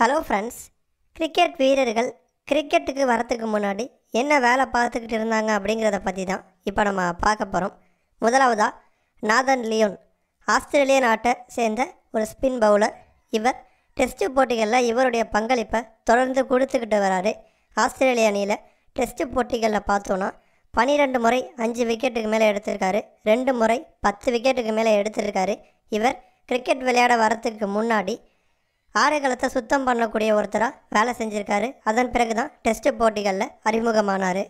hello friends cricket வீரர்கள் கிரிக்கெட்டுக்கு வரத்துக்கு முன்னாடி என்ன வேலை பார்த்துக்கிட்டு இருந்தாங்க அப்படிங்கிறத பற்றி தான் இப்போ நம்ம பார்க்க போகிறோம் முதலாவதாக நாதன் லியோன் ஆஸ்திரேலிய நாட்டை சேர்ந்த ஒரு ஸ்பின் பவுலர் இவர் டெஸ்ட்டு போட்டிகளில் இவருடைய பங்களிப்பை தொடர்ந்து கொடுத்துக்கிட்டு வராரு ஆஸ்திரேலிய அணியில் டெஸ்ட்டு போட்டிகளில் பார்த்தோன்னா பன்னிரெண்டு முறை அஞ்சு விக்கெட்டுக்கு மேலே எடுத்திருக்காரு ரெண்டு முறை பத்து விக்கெட்டுக்கு மேலே எடுத்திருக்காரு இவர் கிரிக்கெட் விளையாட வரத்துக்கு முன்னாடி காலத்தை சுத்தம் பண்ணக்கூடிய ஒருத்தராக வேலை செஞ்சுருக்காரு அதன் பிறகு தான் டெஸ்ட் போட்டிகளில் அறிமுகமானார்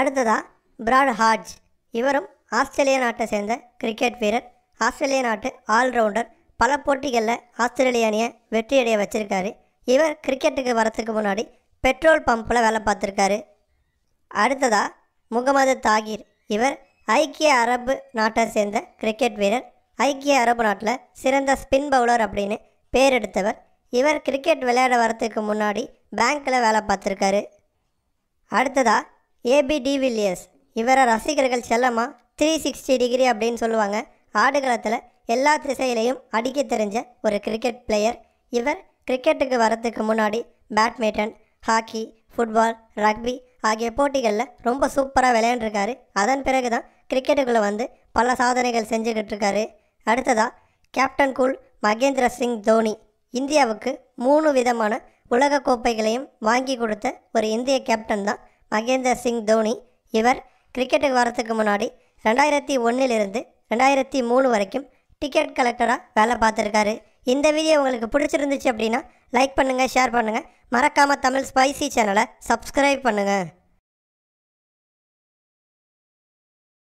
அடுத்ததாக பிராட் ஹார்ஜ் இவரும் ஆஸ்திரேலிய நாட்டை சேர்ந்த கிரிக்கெட் வீரர் ஆஸ்திரேலிய நாட்டு ஆல்ரவுண்டர் பல போட்டிகளில் ஆஸ்திரேலிய அணியை வெற்றியடைய வச்சுருக்காரு இவர் கிரிக்கெட்டுக்கு வரத்துக்கு முன்னாடி பெட்ரோல் பம்பில் வேலை பார்த்துருக்காரு அடுத்ததாக முகமது தாகிர் இவர் ஐக்கிய அரபு நாட்டை சேர்ந்த கிரிக்கெட் வீரர் ஐக்கிய அரபு நாட்டில் சிறந்த ஸ்பின் பவுலர் அப்படின்னு பேர் எடுத்தவர் இவர் கிரிக்கெட் விளையாட வரத்துக்கு முன்னாடி பேங்க்கில் வேலை பார்த்துருக்காரு அடுத்ததா ஏபி வில்லியர்ஸ் இவரை ரசிகர்கள் செல்லமாக த்ரீ சிக்ஸ்டி டிகிரி அப்படின்னு சொல்லுவாங்க ஆடுகளத்தில் எல்லா திசையிலையும் அடிக்க தெரிஞ்ச ஒரு கிரிக்கெட் பிளேயர் இவர் கிரிக்கெட்டுக்கு வரத்துக்கு முன்னாடி பேட்மிண்டன் ஹாக்கி ஃபுட்பால் ரக்பி ஆகிய போட்டிகளில் ரொம்ப சூப்பராக விளையாண்டுருக்காரு அதன் பிறகு தான் கிரிக்கெட்டுக்குள்ளே வந்து பல சாதனைகள் செஞ்சுக்கிட்டு இருக்காரு அடுத்ததாக கேப்டன் கூல் மகேந்திர சிங் தோனி இந்தியாவுக்கு மூணு விதமான உலக கோப்பைகளையும் வாங்கி கொடுத்த ஒரு இந்திய கேப்டன் தான் மகேந்திர சிங் தோனி இவர் கிரிக்கெட்டுக்கு வரத்துக்கு முன்னாடி ரெண்டாயிரத்தி ஒன்றிலிருந்து ரெண்டாயிரத்தி மூணு வரைக்கும் டிக்கெட் கலெக்டராக வேலை பார்த்துருக்காரு இந்த வீடியோ உங்களுக்கு பிடிச்சிருந்துச்சு அப்படின்னா லைக் பண்ணுங்கள் ஷேர் பண்ணுங்கள் மறக்காமல் தமிழ் ஸ்பைசி சேனலை சப்ஸ்கிரைப் பண்ணுங்கள்